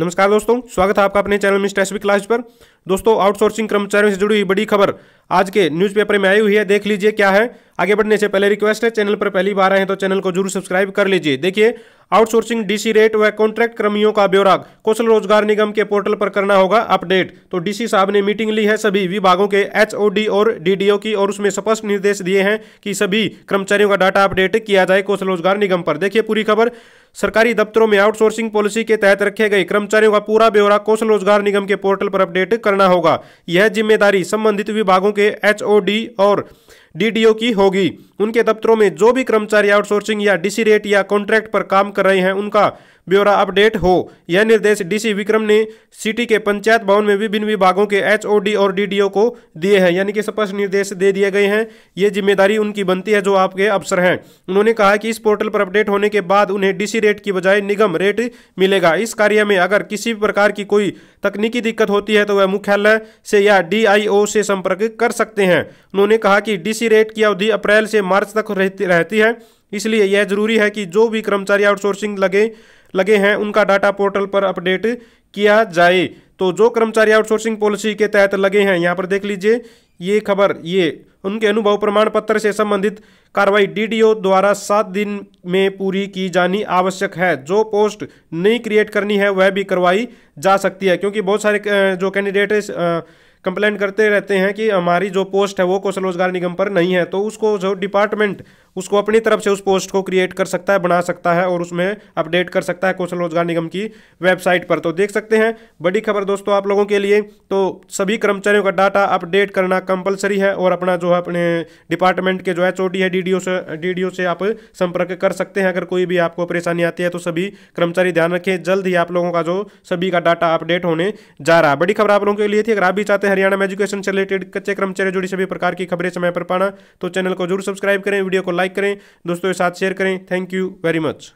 नमस्कार दोस्तों स्वागत है आपका अपने चैनल मिस्टर एसबी क्लास पर दोस्तों आउटसोर्सिंग कर्मचारियों से जुड़ी हुई बड़ी खबर आज के न्यूज़पेपर में आई हुई है देख लीजिए क्या है आगे बढ़ने से पहले रिक्वेस्ट है चैनल पर पहली बार आए हैं तो चैनल को जरूर सब्सक्राइब कर लीजिए देखिए आउटसोर्सिंग डीसी रेट व कॉन्ट्रैक्ट कर्मियों का ब्यौरा कौशल रोजगार निगम के पोर्टल पर करना होगा अपडेट तो डीसी साहब ने मीटिंग ली है सभी विभागों के एचओडी और डीडीओ की और उसमें स्पष्ट निर्देश दिए हैं कि सभी कर्मचारियों का डाटा अपडेट किया जाए कौशल रोजगार निगम पर देखिए पूरी खबर सरकारी दफ्तरों में आउटसोर्सिंग पॉलिसी के तहत रखे गए कर्मचारियों का पूरा ब्यौरा कौशल रोजगार निगम के पोर्टल पर अपडेट करना होगा यह जिम्मेदारी संबंधित विभागों के एच और डी की होगी उनके दफ्तरों में जो भी कर्मचारी आउटसोर्सिंग या डीसी रेट या कॉन्ट्रैक्ट पर काम कर रहे हैं उनका ब्यौरा अपडेट हो यह निर्देश डीसी विक्रम ने सिटी के पंचायत भवन में विभिन्न विभागों के एचओडी और डीडीओ को दिए हैं यानी कि स्पष्ट निर्देश दे दिए गए हैं ये जिम्मेदारी उनकी बनती है जो आपके अफसर हैं उन्होंने कहा कि इस पोर्टल पर अपडेट होने के बाद उन्हें डीसी रेट की बजाय निगम रेट मिलेगा इस कार्य में अगर किसी भी प्रकार की कोई तकनीकी दिक्कत होती है तो वह मुख्यालय से या डीआईओ से संपर्क कर सकते हैं उन्होंने कहा कि डीसी रेट की अवधि अप्रैल से मार्च तक रहती है इसलिए यह जरूरी है कि जो भी कर्मचारी आउटसोर्सिंग लगे लगे हैं उनका डाटा पोर्टल पर अपडेट किया जाए तो जो कर्मचारी आउटसोर्सिंग पॉलिसी के तहत लगे हैं यहाँ पर देख लीजिए ये खबर ये उनके अनुभव प्रमाण पत्र से संबंधित कार्रवाई डीडीओ द्वारा सात दिन में पूरी की जानी आवश्यक है जो पोस्ट नई क्रिएट करनी है वह भी करवाई जा सकती है क्योंकि बहुत सारे जो कैंडिडेट कंप्लेंट करते रहते हैं कि हमारी जो पोस्ट है वो कौशल रोजगार निगम पर नहीं है तो उसको जो डिपार्टमेंट उसको अपनी तरफ से उस पोस्ट को क्रिएट कर सकता है बना सकता है और उसमें अपडेट कर सकता है कौशल रोजगार निगम की वेबसाइट पर तो देख सकते हैं बड़ी खबर दोस्तों आप लोगों के लिए तो सभी कर्मचारियों का डाटा अपडेट करना कंपलसरी है और अपना जो है अपने डिपार्टमेंट के जो एच ओ है डी से डी से आप संपर्क कर सकते हैं अगर कोई भी आपको परेशानी आती है तो सभी कर्मचारी ध्यान रखें जल्द ही आप लोगों का जो सभी का डाटा अपडेट होने जा रहा है बड़ी खबर आप लोगों के लिए थी अगर आप भी चाहते हैं हरियाणा में एजुकेशन से रिलेटेड कच्चे कर्मचारी जुड़ी सभी प्रकार की खबरें समय पर पाना तो चैनल को जरूर सब्सक्राइब करें वीडियो को लाइक करें दोस्तों के साथ शेयर करें थैंक यू वेरी मच